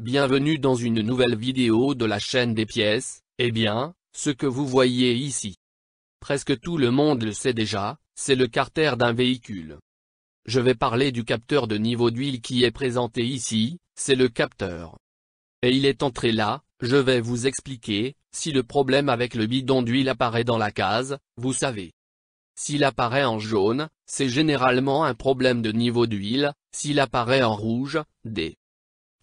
Bienvenue dans une nouvelle vidéo de la chaîne des pièces, eh bien, ce que vous voyez ici. Presque tout le monde le sait déjà, c'est le carter d'un véhicule. Je vais parler du capteur de niveau d'huile qui est présenté ici, c'est le capteur. Et il est entré là, je vais vous expliquer, si le problème avec le bidon d'huile apparaît dans la case, vous savez. S'il apparaît en jaune, c'est généralement un problème de niveau d'huile, s'il apparaît en rouge, des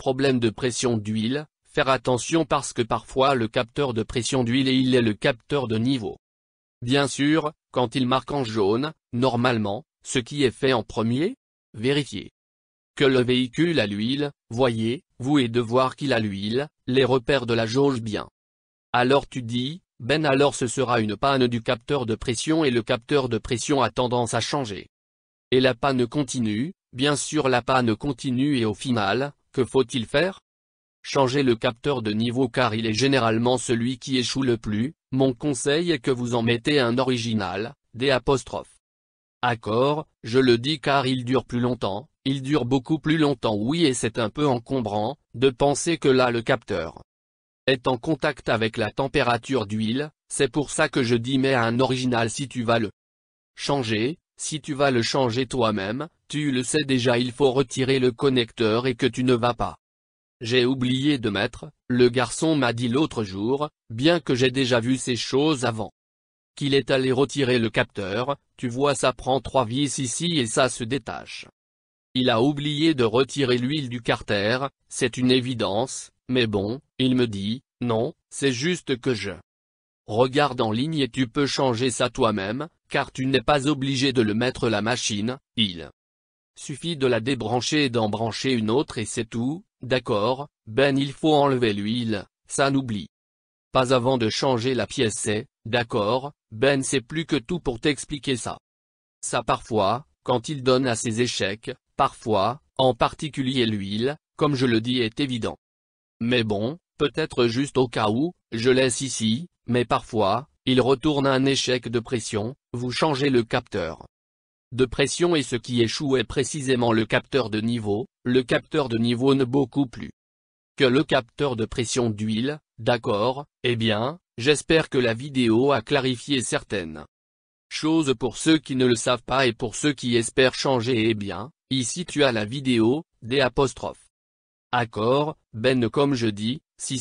Problème de pression d'huile, faire attention parce que parfois le capteur de pression d'huile et il est le capteur de niveau. Bien sûr, quand il marque en jaune, normalement, ce qui est fait en premier vérifier. que le véhicule a l'huile, voyez, vous et de voir qu'il a l'huile, les repères de la jauge bien. Alors tu dis, ben alors ce sera une panne du capteur de pression et le capteur de pression a tendance à changer. Et la panne continue, bien sûr la panne continue et au final, que faut-il faire Changer le capteur de niveau car il est généralement celui qui échoue le plus, mon conseil est que vous en mettez un original, des apostrophes. D'accord, je le dis car il dure plus longtemps, il dure beaucoup plus longtemps oui et c'est un peu encombrant, de penser que là le capteur est en contact avec la température d'huile, c'est pour ça que je dis mets un original si tu vas le changer, si tu vas le changer toi-même, tu le sais déjà il faut retirer le connecteur et que tu ne vas pas. J'ai oublié de mettre, le garçon m'a dit l'autre jour, bien que j'ai déjà vu ces choses avant. Qu'il est allé retirer le capteur, tu vois ça prend trois vis ici et ça se détache. Il a oublié de retirer l'huile du carter, c'est une évidence, mais bon, il me dit, non, c'est juste que je regarde en ligne et tu peux changer ça toi-même, car tu n'es pas obligé de le mettre la machine, il suffit de la débrancher et brancher une autre et c'est tout, d'accord, ben il faut enlever l'huile, ça n'oublie pas avant de changer la pièce c'est, d'accord, ben c'est plus que tout pour t'expliquer ça. Ça parfois, quand il donne à ses échecs, parfois, en particulier l'huile, comme je le dis est évident. Mais bon, peut-être juste au cas où, je laisse ici, mais parfois, il retourne un échec de pression, vous changez le capteur de pression et ce qui échoue est précisément le capteur de niveau, le capteur de niveau ne beaucoup plus que le capteur de pression d'huile, d'accord, eh bien, j'espère que la vidéo a clarifié certaines choses pour ceux qui ne le savent pas et pour ceux qui espèrent changer eh bien, ici tu as la vidéo, des apostrophes. Ben comme je dis, si